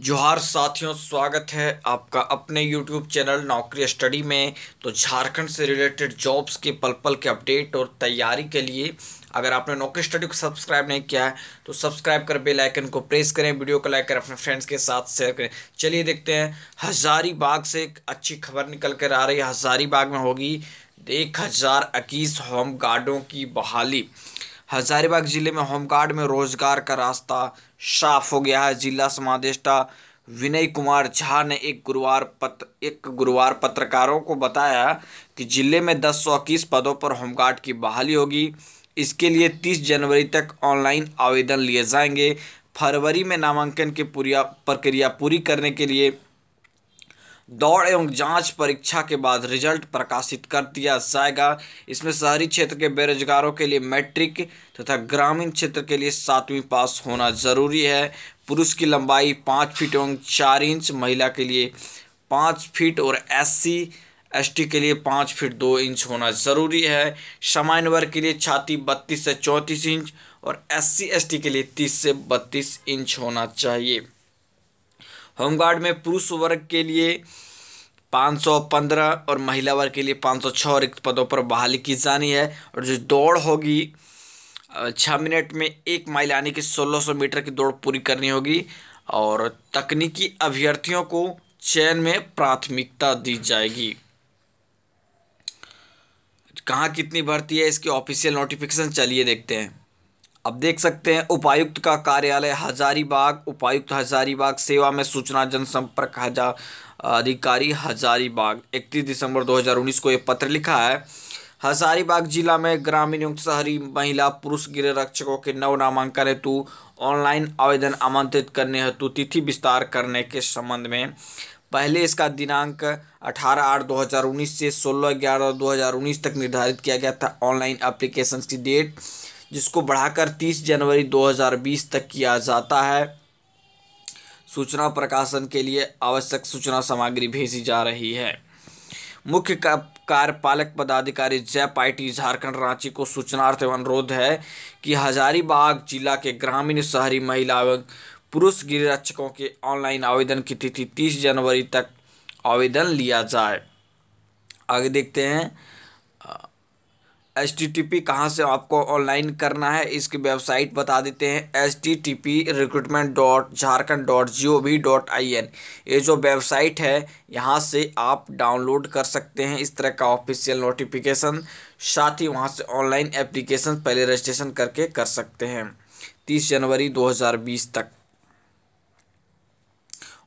जोहार साथियों स्वागत है आपका अपने YouTube चैनल नौकरी स्टडी में तो झारखंड से रिलेटेड जॉब्स के पल पल के अपडेट और तैयारी के लिए अगर आपने नौकरी स्टडी को सब्सक्राइब नहीं किया है तो सब्सक्राइब कर बेल आइकन को प्रेस करें वीडियो को लाइक कर अपने फ्रेंड्स के साथ शेयर करें चलिए देखते हैं हज़ारीबाग से एक अच्छी खबर निकल कर आ रही है हज़ारीबाग में होगी एक हज़ार इक्कीस होम गार्डों की बहाली हजारीबाग जिले में होमगार्ड में रोजगार का रास्ता साफ हो गया है जिला समादेष्टा विनय कुमार झा ने एक गुरुवार पत्र एक गुरुवार पत्रकारों को बताया कि जिले में दस सौ इक्कीस पदों पर होमगार्ड की बहाली होगी इसके लिए तीस जनवरी तक ऑनलाइन आवेदन लिए जाएंगे फरवरी में नामांकन की पूरी प्रक्रिया पूरी करने के लिए दौड़ एवं जांच परीक्षा के बाद रिजल्ट प्रकाशित कर दिया जाएगा इसमें शहरी क्षेत्र के बेरोजगारों के लिए मैट्रिक तथा ग्रामीण क्षेत्र के लिए सातवीं पास होना जरूरी है पुरुष की लंबाई पाँच फीट एवं चार इंच महिला के लिए पाँच फीट और एससी एसटी के लिए पाँच फीट दो इंच होना ज़रूरी है सामान्य वर्ग के लिए छाती बत्तीस से चौंतीस इंच और एस सी के लिए तीस से बत्तीस इंच होना चाहिए होमगार्ड में पुरुष वर्ग के लिए 515 और महिला वर्ग के लिए 506 रिक्त पदों पर बहाली की जानी है और जो दौड़ होगी छः मिनट में एक माइल यानी कि 1600 मीटर की दौड़ पूरी करनी होगी और तकनीकी अभ्यर्थियों को चयन में प्राथमिकता दी जाएगी कहाँ कितनी भर्ती है इसकी ऑफिशियल नोटिफिकेशन चलिए देखते हैं अब देख सकते हैं उपायुक्त का कार्यालय हजारीबाग उपायुक्त हजारीबाग सेवा में सूचना जनसंपर्क हजार अधिकारी हजारीबाग इकतीस दिसंबर 2019 को यह पत्र लिखा है हजारीबाग जिला में ग्रामीण एवं शहरी महिला पुरुष गृह रक्षकों के नव नामांकन हेतु ऑनलाइन आवेदन आमंत्रित करने हेतु तिथि विस्तार करने के संबंध में पहले इसका दिनांक 18 आठ 2019 से 16 ग्यारह 2019 तक निर्धारित किया गया था ऑनलाइन एप्लीकेशन की डेट जिसको बढ़ाकर 30 जनवरी 2020 तक किया जाता है सूचना प्रकाशन के लिए आवश्यक सूचना सामग्री भेजी जा रही है मुख्य कार्यपालक पदाधिकारी जय पाइटी झारखंड रांची को सूचनार्थ एवं अनुरोध है कि हजारीबाग जिला के ग्रामीण शहरी महिला एवं पुरुष गृहरक्षकों के ऑनलाइन आवेदन की तिथि 30 जनवरी तक आवेदन लिया जाए आगे देखते हैं एच टी टी पी कहाँ से आपको ऑनलाइन करना है इसकी वेबसाइट बता देते हैं H T T P recruitment dot Jharkhand dot G O V dot I N ये जो वेबसाइट है यहाँ से आप डाउनलोड कर सकते हैं इस तरह का ऑफिशियल नोटिफिकेशन साथ ही वहाँ से ऑनलाइन एप्लीकेशन पहले रजिस्ट्रेशन करके कर सकते हैं तीस जनवरी दो हज़ार बीस तक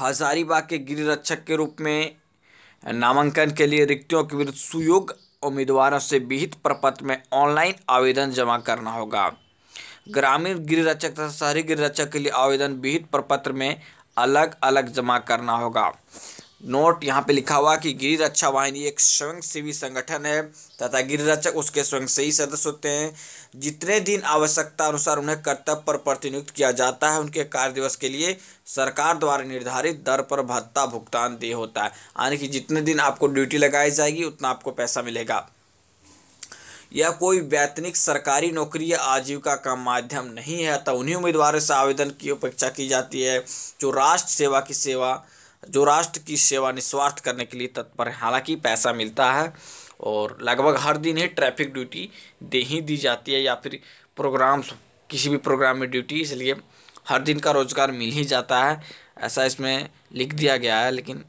हजारीबाग के गृह रक्षक के रूप में नामांकन के लिए रिक्तियों के विरुद्ध सुयोग उम्मीदवारों से विहित प्रपत्र में ऑनलाइन आवेदन जमा करना होगा ग्रामीण गृह रक्षक तथा शहरी गृह रक्षक के लिए आवेदन विहित प्रपत्र में अलग अलग जमा करना होगा नोट यहाँ पे लिखा हुआ कि गिरी रक्षा वाहिनी एक स्वयंसेवी संगठन है तथा गिरी रक्षक उसके स्वयंसेवी सदस्य होते हैं जितने दिन आवश्यकता अनुसार उन्हें कर्तव्य पर प्रतिनियुक्त किया जाता है उनके कार्य दिवस के लिए सरकार द्वारा निर्धारित दर पर भत्ता भुगतान दे होता है यानी कि जितने दिन आपको ड्यूटी लगाई जाएगी उतना आपको पैसा मिलेगा यह कोई वैतनिक सरकारी नौकरी या आजीविका का माध्यम नहीं है अतः उन्हीं उम्मीदवारों से आवेदन की अपेक्षा की जाती है जो राष्ट्र सेवा की सेवा जो राष्ट्र की सेवा निस्वार्थ करने के लिए तत्पर है हालांकि पैसा मिलता है और लगभग हर दिन ही ट्रैफिक ड्यूटी दे ही दी जाती है या फिर प्रोग्राम्स किसी भी प्रोग्राम में ड्यूटी इसलिए हर दिन का रोज़गार मिल ही जाता है ऐसा इसमें लिख दिया गया है लेकिन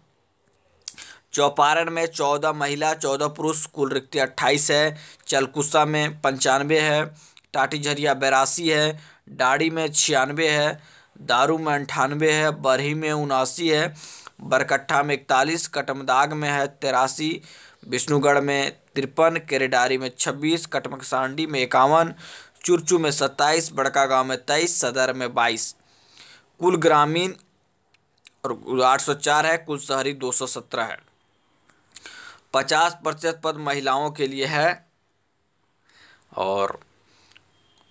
चौपारण में चौदह महिला चौदह पुरुष कुल रिक्ति अट्ठाईस है चलकुसा में पंचानवे है टाटी झरिया बेरासी है डाड़ी में छियानवे है दारू में अंठानवे है बरही में उनासी है बरकट्ठा में इकतालीस कटमदाग में है तिरासी विष्णुगढ़ में तिरपन केरेडारी में छब्बीस कटमकसांडी में इक्यावन चुरचू में सत्ताईस बड़का गांव में तेईस सदर में बाईस कुल ग्रामीण और आठ सौ चार है कुल शहरी दो सौ सत्रह है पचास प्रतिशत पद महिलाओं के लिए है और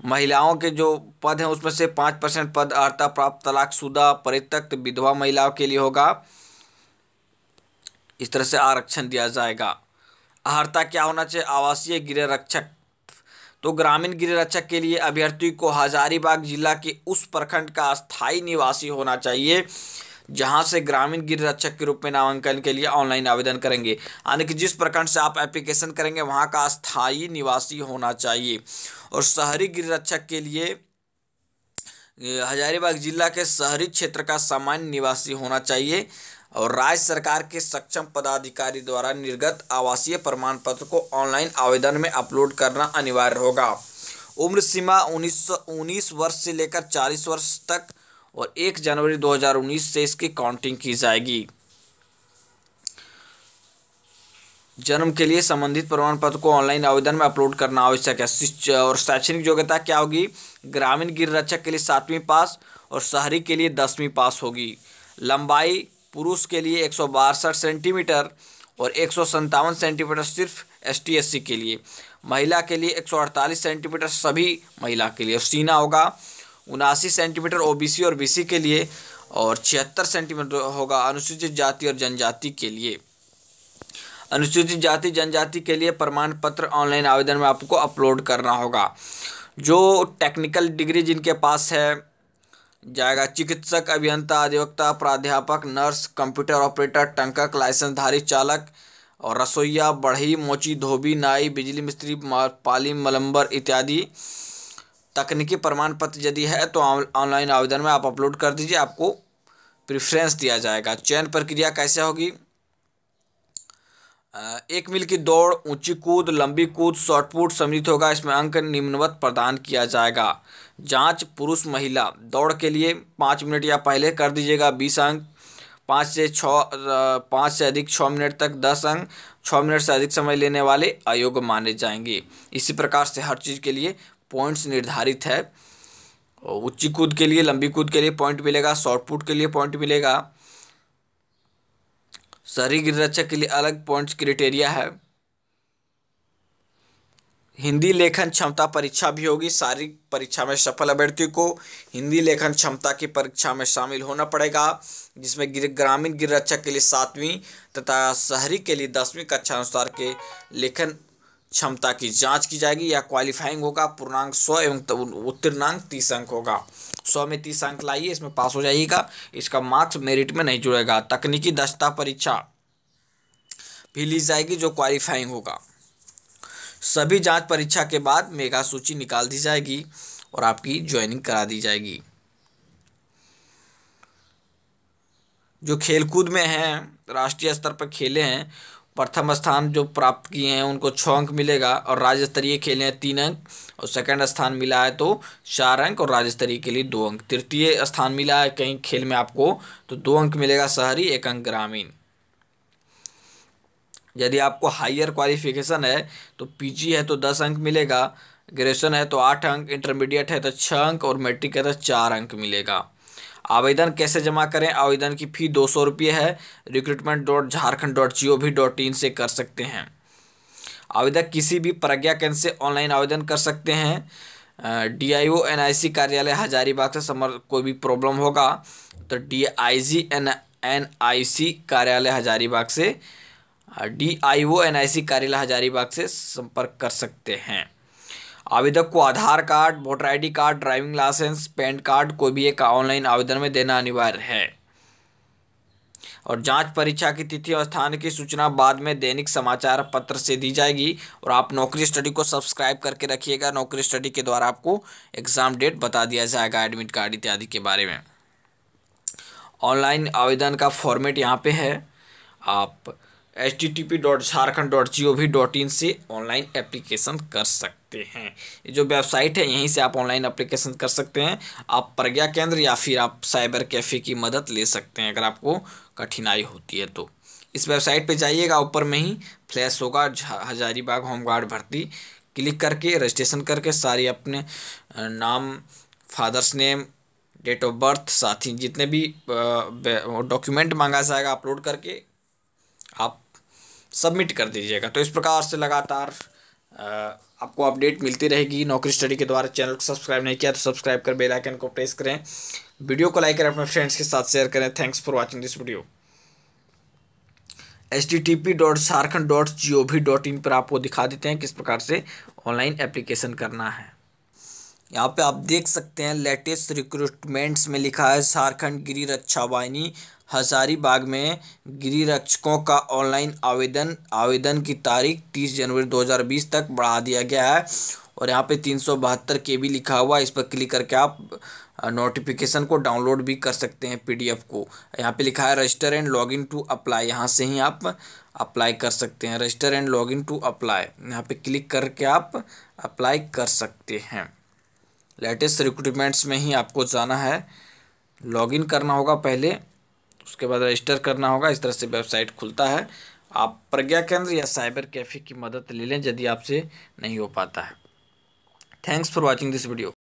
महिलाओं के जो पद हैं उसमें से पाँच परसेंट पद अर्ता प्राप्त तलाकशुदा परित्यक्त विधवा महिलाओं के लिए होगा इस तरह से आरक्षण दिया जाएगा अहर्ता क्या होना चाहिए आवासीय गृह रक्षक तो ग्रामीण गृह रक्षक के लिए अभ्यर्थी को हजारीबाग जिला के उस प्रखंड का स्थायी निवासी होना चाहिए जहां से ग्रामीण गृह रक्षक के रूप में नामांकन के लिए ऑनलाइन आवेदन करेंगे यानी कि जिस प्रखंड से आप एप्लीकेशन करेंगे वहां का स्थायी निवासी होना चाहिए और शहरी गृह रक्षक के लिए हजारीबाग जिला के शहरी क्षेत्र का सामान्य निवासी होना चाहिए और राज्य सरकार के सक्षम पदाधिकारी द्वारा निर्गत आवासीय प्रमाण पत्र को ऑनलाइन आवेदन में अपलोड करना अनिवार्य होगा उम्र सीमा उन्नीस वर्ष से लेकर 40 वर्ष तक और एक जनवरी 2019 से इसकी काउंटिंग की जाएगी जन्म के लिए संबंधित प्रमाण पत्र को ऑनलाइन आवेदन में अपलोड करना आवश्यक है और शैक्षणिक योग्यता क्या होगी ग्रामीण गिर रक्षक के लिए सातवीं पास और शहरी के लिए दसवीं पास होगी लंबाई पुरुष के लिए एक सेंटीमीटर और एक सेंटीमीटर सिर्फ एस के लिए महिला के लिए अड़तालीस सेंटीमीटर सभी महिला के लिए और सीना होगा उनासी सेंटीमीटर ओबीसी और बीसी के लिए और छिहत्तर सेंटीमीटर होगा अनुसूचित जाति और जनजाति के लिए अनुसूचित जाति जनजाति के लिए प्रमाण पत्र ऑनलाइन आवेदन में आपको अपलोड करना होगा जो टेक्निकल डिग्री जिनके पास है जाएगा चिकित्सक अभियंता अधिवक्ता प्राध्यापक नर्स कंप्यूटर ऑपरेटर टंकक लाइसेंसधारी चालक और रसोईया बढ़ई मोची धोबी नाई बिजली मिस्त्री पाली मलम्बर इत्यादि तकनीकी प्रमाण पत्र यदि है तो ऑनलाइन आवेदन में आप अपलोड कर दीजिए आपको प्रिफ्रेंस दिया जाएगा चयन प्रक्रिया कैसे होगी एक मील की दौड़ ऊंची कूद लंबी कूद शॉर्टपुट सम्मिलित होगा इसमें अंक निम्नवत प्रदान किया जाएगा जांच पुरुष महिला दौड़ के लिए पाँच मिनट या पहले कर दीजिएगा बीस अंक पाँच से छः पाँच से अधिक छः मिनट तक दस अंक छः मिनट से अधिक समय लेने वाले अयोग्य माने जाएंगे इसी प्रकार से हर चीज़ के लिए पॉइंट्स निर्धारित है उच्ची कूद के लिए लंबी कूद के लिए पॉइंट मिलेगा शॉर्ट पुट के लिए पॉइंट मिलेगा शहरी गिररक्षक के लिए अलग पॉइंट्स क्रिटेरिया है हिंदी लेखन क्षमता परीक्षा भी होगी शारीरिक परीक्षा में सफल अभ्यर्थियों को हिंदी लेखन क्षमता की परीक्षा में शामिल होना पड़ेगा जिसमें गिर ग्रामीण रक्षक के लिए सातवीं तथा शहरी के लिए दसवीं कक्षा अनुसार के लेखन क्षमता की जांच की जाएगी या क्वालिफाइंग होगा पूर्णांक सौ एवं उत्तीर्णांक तीस अंक होगा सौ में तीस अंक लाइए इसमें पास हो जाइएगा इसका मार्क्स मेरिट में नहीं जुड़ेगा तकनीकी दक्षता परीक्षा भी ली जाएगी जो क्वालिफाइंग होगा सभी जांच परीक्षा के बाद मेगा सूची निकाल दी जाएगी और आपकी ज्वाइनिंग करा दी जाएगी जो खेलकूद में हैं राष्ट्रीय स्तर पर खेले हैं प्रथम स्थान जो प्राप्त किए हैं उनको छः अंक मिलेगा और राज्य स्तरीय खेले हैं तीन अंक और सेकंड स्थान मिला है तो चार अंक और राज्य स्तरीय के लिए दो अंक तृतीय स्थान मिला है कहीं खेल में आपको तो दो अंक मिलेगा शहरी एक अंक ग्रामीण यदि आपको हायर क्वालिफिकेशन है तो पीजी है तो दस अंक मिलेगा ग्रेजुएशन है तो आठ अंक इंटरमीडिएट है तो छः अंक और मैट्रिक है तो चार अंक मिलेगा आवेदन कैसे जमा करें आवेदन की फ़ी दो सौ रुपये है recruitment dot Jharkhand dot G O V dot I N कर सकते हैं आवेदक किसी भी प्रज्ञा केंद्र से ऑनलाइन आवेदन कर सकते हैं D I O N I C कार्यालय हजारीबाग से समर कोई भी प्रॉब्लम होगा तो D I G N N I C कार्यालय हजारीबाग से D I O N I C कार्यालय हजारीबाग से संपर्क कर सकते हैं आवेदक को Aadhaar card voter ID card driving licence PAN card कोई भी एक ऑनलाइन आवेदन में देना अनिवार्य है और जांच परीक्षा की तिथि और स्थान की सूचना बाद में दैनिक समाचार पत्र से दी जाएगी और आप नौकरी स्टडी को सब्सक्राइब करके रखिएगा नौकरी स्टडी के द्वारा आपको एग्ज़ाम डेट बता दिया जाएगा एडमिट कार्ड इत्यादि के बारे में ऑनलाइन आवेदन का फॉर्मेट यहाँ पे है आप H T T P dot Jharkhand dot G O V dot I N online application कर सकते सकते हैं ये जो वेबसाइट है यहीं से आप ऑनलाइन अप्लीकेशन कर सकते हैं आप प्रज्ञा केंद्र या फिर आप साइबर कैफ़े की मदद ले सकते हैं अगर आपको कठिनाई होती है तो इस वेबसाइट पे जाइएगा ऊपर में ही फ्लैश होगा हजारीबाग होमगार्ड भर्ती क्लिक करके रजिस्ट्रेशन करके सारी अपने नाम father's name date of birth साथ ही जितने भी डॉक्यूमेंट मांगा जाएगा अपलोड करके आप सबमिट कर दीजिएगा तो इस प्रकार से लगातार आपको अपडेट मिलती रहेगी नौकरी स्टडी के द्वारा चैनल को सब्सक्राइब नहीं किया तो सब्सक्राइब कर बेल आइकन को प्रेस करें वीडियो को लाइक करें अपने फ्रेंड्स के साथ शेयर करें thanks for watching this video H T T P dot Jharkhand dot G O V dot in पर आपको दिखा देते हैं किस प्रकार से ऑनलाइन एप्लीकेशन करना है यहाँ पे आप देख सकते हैं लेटेस्ट रिक्रूटमेंट्स में लिखा है झारखंड गिरी रक्षा वाहिनी हजारीबाग में गिरी रक्षकों का ऑनलाइन आवेदन आवेदन की तारीख 30 जनवरी 2020 तक बढ़ा दिया गया है और यहाँ पे तीन सौ बहत्तर के भी लिखा हुआ है इस पर क्लिक करके आप नोटिफिकेशन को डाउनलोड भी कर सकते हैं पीडीएफ को यहाँ पे लिखा है register and log in to apply यहाँ से ही आप अप्लाई कर सकते हैं register and log in to apply यहाँ पे क्लिक करके आप अप्लाई कर सकते हैं लेटेस्ट रिक्रूटमेंट्स में ही आपको जाना है लॉगिन करना होगा पहले उसके बाद रजिस्टर करना होगा इस तरह से वेबसाइट खुलता है आप प्रज्ञा केंद्र या साइबर कैफ़े की मदद ले लें यदि आपसे नहीं हो पाता है thanks for watching this video